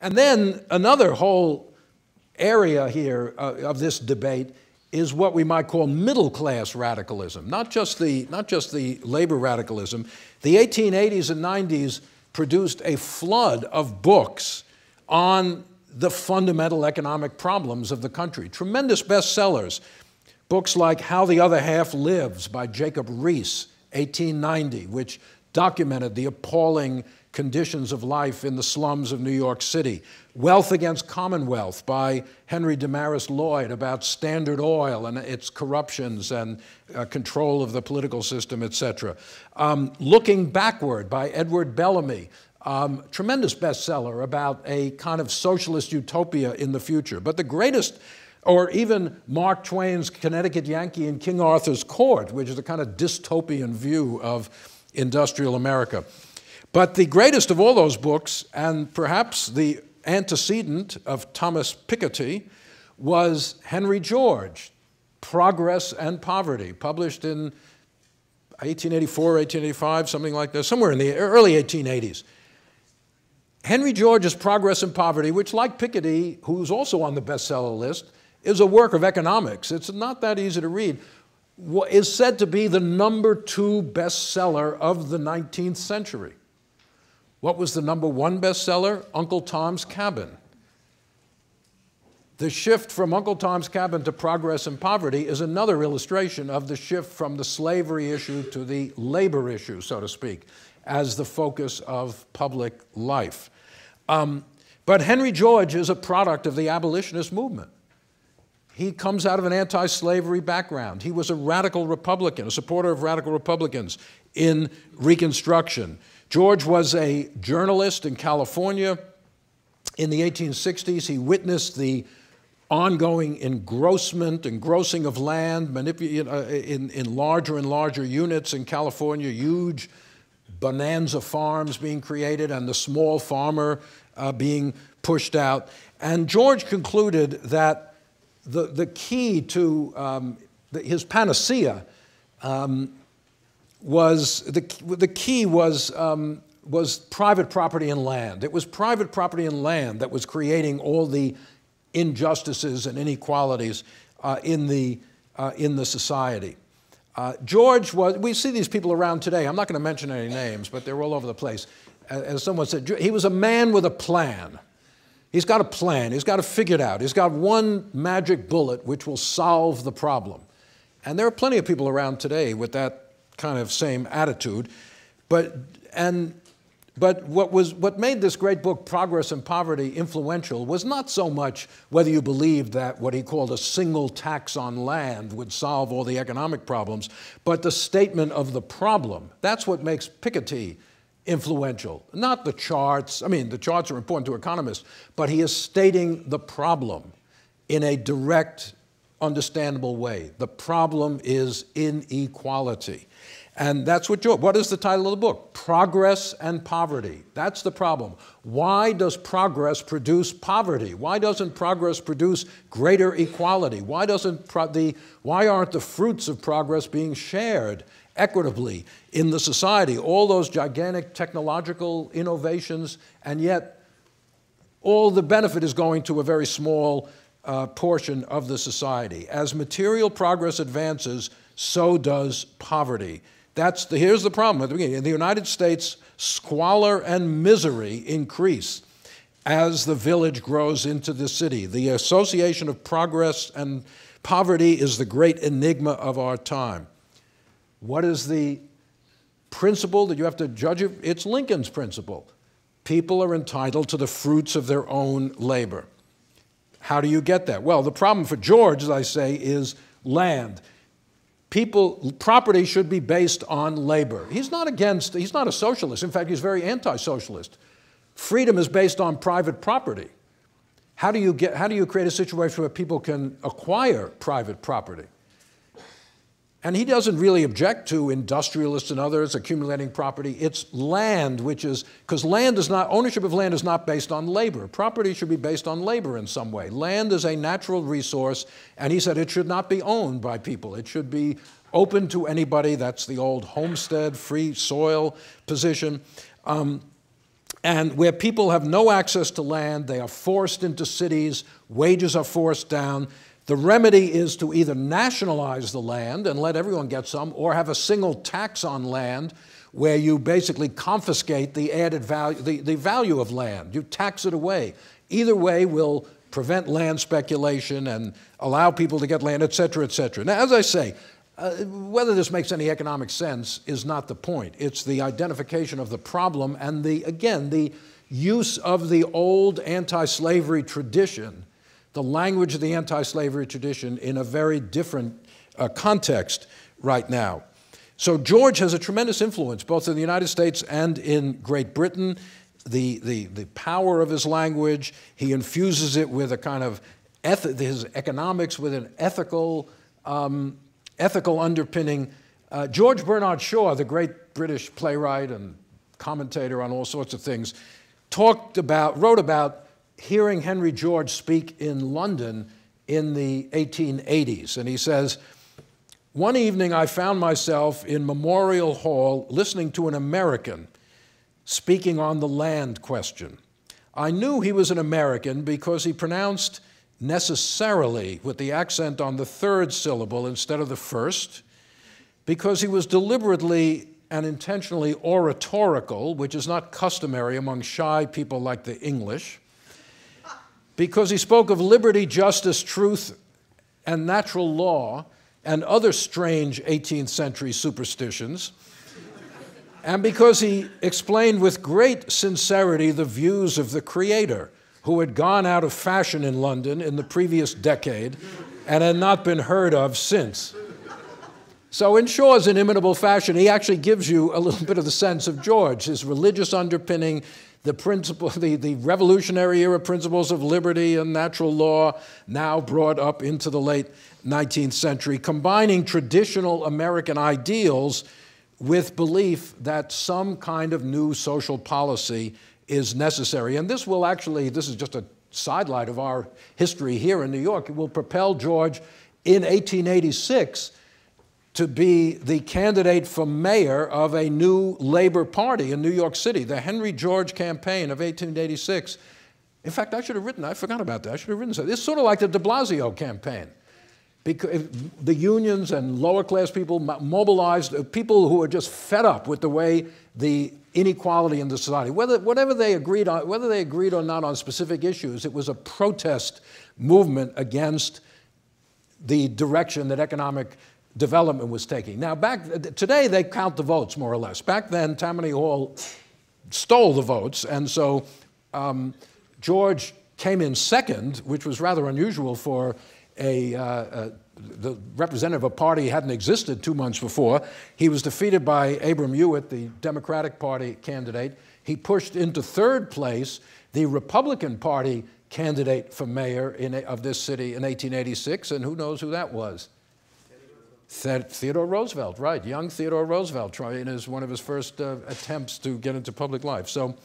And then another whole area here uh, of this debate is what we might call middle class radicalism, not just the, not just the labor radicalism. The 1880s and 90s produced a flood of books on the fundamental economic problems of the country. Tremendous bestsellers. Books like How the Other Half Lives by Jacob Rees, 1890, which documented the appalling conditions of life in the slums of New York City. Wealth Against Commonwealth by Henry Damaris Lloyd about Standard Oil and its corruptions and uh, control of the political system, etc. Um, Looking Backward by Edward Bellamy, um, tremendous bestseller about a kind of socialist utopia in the future. But the greatest or even Mark Twain's Connecticut Yankee in King Arthur's Court, which is a kind of dystopian view of industrial America. But the greatest of all those books, and perhaps the antecedent of Thomas Piketty, was Henry George, Progress and Poverty, published in 1884, 1885, something like that, somewhere in the early 1880s. Henry George's Progress and Poverty, which, like Piketty, who's also on the bestseller list, is a work of economics. It's not that easy to read, is said to be the number two bestseller of the 19th century. What was the number one bestseller? Uncle Tom's Cabin. The shift from Uncle Tom's Cabin to progress and poverty is another illustration of the shift from the slavery issue to the labor issue, so to speak, as the focus of public life. Um, but Henry George is a product of the abolitionist movement. He comes out of an anti slavery background. He was a radical Republican, a supporter of radical Republicans in Reconstruction. George was a journalist in California. In the 1860s, he witnessed the ongoing engrossment, engrossing of land in, in larger and larger units in California, huge bonanza farms being created and the small farmer uh, being pushed out. And George concluded that the, the key to um, the, his panacea um, was the, the key was, um, was private property and land. It was private property and land that was creating all the injustices and inequalities uh, in, the, uh, in the society. Uh, George was, we see these people around today. I'm not going to mention any names, but they're all over the place. As someone said, he was a man with a plan. He's got a plan, he's got to figure it out, he's got one magic bullet which will solve the problem. And there are plenty of people around today with that kind of same attitude. But, and, but what, was, what made this great book, Progress and Poverty, influential was not so much whether you believed that what he called a single tax on land would solve all the economic problems, but the statement of the problem. That's what makes Piketty influential. Not the charts, I mean, the charts are important to economists, but he is stating the problem in a direct, understandable way. The problem is inequality. And that's what George, what is the title of the book? Progress and Poverty. That's the problem. Why does progress produce poverty? Why doesn't progress produce greater equality? Why, doesn't the, why aren't the fruits of progress being shared equitably in the society, all those gigantic technological innovations, and yet all the benefit is going to a very small uh, portion of the society. As material progress advances, so does poverty. That's the, here's the problem at the beginning. In the United States, squalor and misery increase as the village grows into the city. The association of progress and poverty is the great enigma of our time. What is the principle that you have to judge it? It's Lincoln's principle. People are entitled to the fruits of their own labor. How do you get that? Well, the problem for George, as I say, is land. People, property should be based on labor. He's not against, he's not a socialist. In fact, he's very anti socialist. Freedom is based on private property. How do you, get, how do you create a situation where people can acquire private property? And he doesn't really object to industrialists and others accumulating property. It's land, which is, because land is not, ownership of land is not based on labor. Property should be based on labor in some way. Land is a natural resource, and he said it should not be owned by people. It should be open to anybody. That's the old homestead, free soil position. Um, and where people have no access to land, they are forced into cities, wages are forced down. The remedy is to either nationalize the land and let everyone get some, or have a single tax on land where you basically confiscate the added value, the, the value of land. You tax it away. Either way will prevent land speculation and allow people to get land, et cetera, et cetera. Now, as I say, uh, whether this makes any economic sense is not the point. It's the identification of the problem and the, again, the use of the old anti slavery tradition the language of the anti-slavery tradition in a very different uh, context right now. So George has a tremendous influence both in the United States and in Great Britain. The, the, the power of his language, he infuses it with a kind of, his economics with an ethical, um, ethical underpinning. Uh, George Bernard Shaw, the great British playwright and commentator on all sorts of things, talked about, wrote about hearing Henry George speak in London in the 1880s. And he says, One evening I found myself in Memorial Hall listening to an American speaking on the land question. I knew he was an American because he pronounced necessarily with the accent on the third syllable instead of the first, because he was deliberately and intentionally oratorical, which is not customary among shy people like the English because he spoke of liberty, justice, truth, and natural law, and other strange 18th century superstitions, and because he explained with great sincerity the views of the Creator, who had gone out of fashion in London in the previous decade and had not been heard of since. So in Shaw's inimitable fashion, he actually gives you a little bit of the sense of George, his religious underpinning, the, principle, the, the revolutionary era principles of liberty and natural law, now brought up into the late 19th century, combining traditional American ideals with belief that some kind of new social policy is necessary. And this will actually, this is just a sidelight of our history here in New York, it will propel George in 1886 to be the candidate for mayor of a new labor party in New York City, the Henry George campaign of 1886. In fact, I should have written, I forgot about that. I should have written something. It's sort of like the de Blasio campaign. Because the unions and lower class people mobilized uh, people who were just fed up with the way the inequality in the society, whether, whatever they agreed on, whether they agreed or not on specific issues, it was a protest movement against the direction that economic development was taking. Now, back today, they count the votes more or less. Back then, Tammany Hall stole the votes, and so um, George came in second, which was rather unusual for a, uh, a uh, the representative of a party hadn't existed two months before. He was defeated by Abram Hewitt, the Democratic Party candidate. He pushed into third place the Republican Party candidate for mayor in, of this city in 1886, and who knows who that was? Theodore Roosevelt, right, young Theodore Roosevelt, trying as one of his first uh, attempts to get into public life. So